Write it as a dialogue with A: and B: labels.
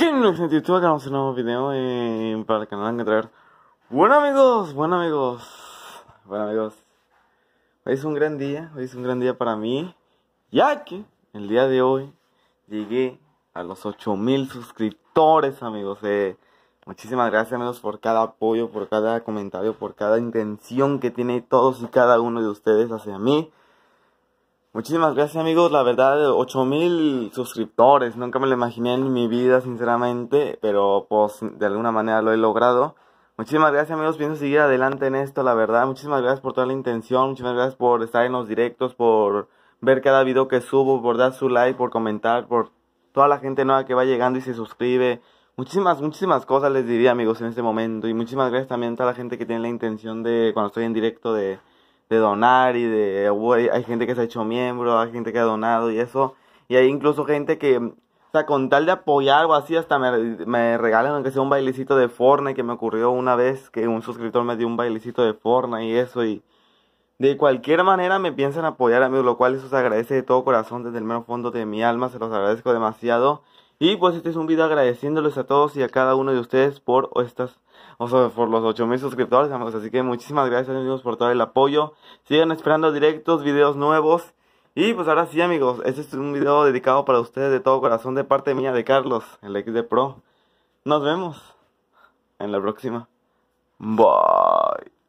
A: Genial, gente YouTube, acá vamos un nuevo video eh, para el canal que traer. Bueno amigos, bueno amigos, bueno amigos. Hoy es un gran día, hoy es un gran día para mí, ya que el día de hoy llegué a los 8000 suscriptores amigos. Eh. muchísimas gracias amigos por cada apoyo, por cada comentario, por cada intención que tiene todos y cada uno de ustedes hacia mí. Muchísimas gracias amigos, la verdad 8000 suscriptores, nunca me lo imaginé en mi vida sinceramente, pero pues de alguna manera lo he logrado. Muchísimas gracias amigos, pienso seguir adelante en esto, la verdad. Muchísimas gracias por toda la intención, muchísimas gracias por estar en los directos, por ver cada video que subo, por dar su like, por comentar, por toda la gente nueva que va llegando y se suscribe. Muchísimas, muchísimas cosas les diría amigos en este momento y muchísimas gracias también a toda la gente que tiene la intención de cuando estoy en directo de de donar y de, hay gente que se ha hecho miembro, hay gente que ha donado y eso. Y hay incluso gente que, o sea, con tal de apoyar o así, hasta me, me regalan aunque sea un bailecito de y que me ocurrió una vez que un suscriptor me dio un bailecito de Fortnite y eso. Y de cualquier manera me piensan apoyar, a mí, lo cual eso se agradece de todo corazón, desde el mero fondo de mi alma, se los agradezco demasiado. Y pues este es un video agradeciéndoles a todos y a cada uno de ustedes por estas, o sea, por los 8000 suscriptores, amigos. Así que muchísimas gracias, amigos, por todo el apoyo. Sigan esperando directos, videos nuevos. Y pues ahora sí, amigos, este es un video dedicado para ustedes de todo corazón de parte mía de Carlos, el XD de Pro. Nos vemos en la próxima. Bye.